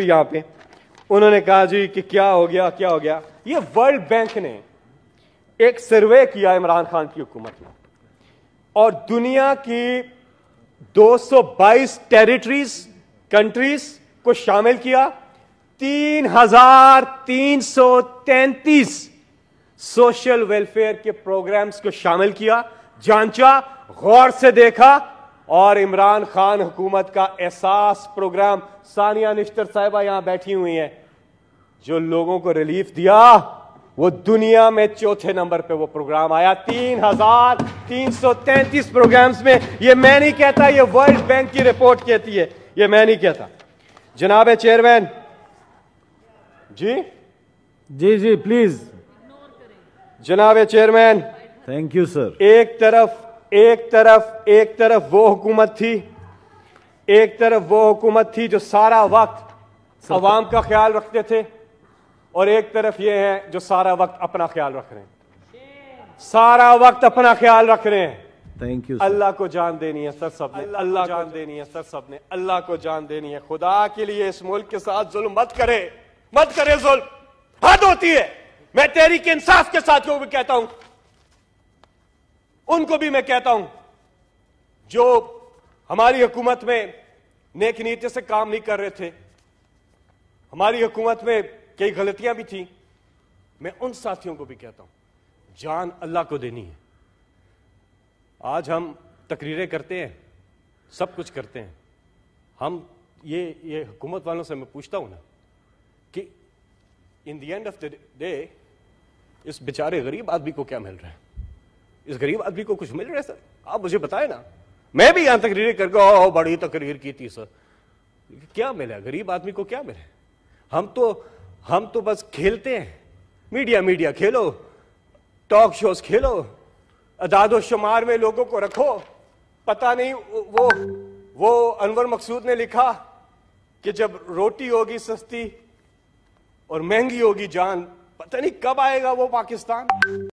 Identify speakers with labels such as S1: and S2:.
S1: यहां पे उन्होंने कहा जी कि क्या हो गया क्या हो गया ये वर्ल्ड बैंक ने एक सर्वे किया इमरान खान की हुकूमत में और दुनिया की 222 टेरिटरीज कंट्रीज को शामिल किया 3,333 सोशल वेलफेयर के प्रोग्राम्स को शामिल किया जांचा गौर से देखा और इमरान खान हुकूमत का एहसास प्रोग्राम सानिया निश्तर साहिबा यहां बैठी हुई है जो लोगों को रिलीफ दिया वो दुनिया में चौथे नंबर पे वो प्रोग्राम आया तीन हजार तीन सौ तैंतीस प्रोग्राम्स में ये मैं नहीं कहता ये वर्ल्ड बैंक की रिपोर्ट कहती है ये मैं नहीं कहता जनाब चेयरमैन जी जी जी प्लीज जनाब चेयरमैन थैंक यू सर एक तरफ एक तरफ एक तरफ वो हुकूमत थी एक तरफ वो हुकूमत थी जो सारा वक्त अवाम का ख्याल रखते थे और एक तरफ ये है जो सारा वक्त अपना ख्याल रख रहे हैं सारा वक्त अपना ख्याल रख रहे हैं थैंक यू अल्लाह को जान देनी है सर सब ने अल्लाह जान देनी है सर सब ने अल्लाह को जान देनी है खुदा के लिए इस मुल्क के साथ जुल्म मत करे मत करे जुल्म हद होती है मैं के इंसाफ के साथ क्यों भी कहता हूं उनको भी मैं कहता हूं जो हमारी हुकूमत में नेक नीति से काम नहीं कर रहे थे हमारी हुकूमत में कई गलतियां भी थी मैं उन साथियों को भी कहता हूं जान अल्लाह को देनी है आज हम तकरीरें करते हैं सब कुछ करते हैं हम ये ये हुकूमत वालों से मैं पूछता हूं ना कि in the end of the day इस बेचारे गरीब आदमी को क्या मिल रहा है इस गरीब आदमी को कुछ मिल रहा है सर आप मुझे बताए ना मैं भी यहां तकरीर करके बड़ी तकरीर की थी सर क्या मिला गरीब आदमी को क्या मिले हम तो हम तो बस खेलते हैं मीडिया मीडिया खेलो टॉक शोज खेलो अदादो शुमार में लोगों को रखो पता नहीं वो वो अनवर मकसूद ने लिखा कि जब रोटी होगी सस्ती और महंगी होगी जान पता नहीं कब आएगा वो पाकिस्तान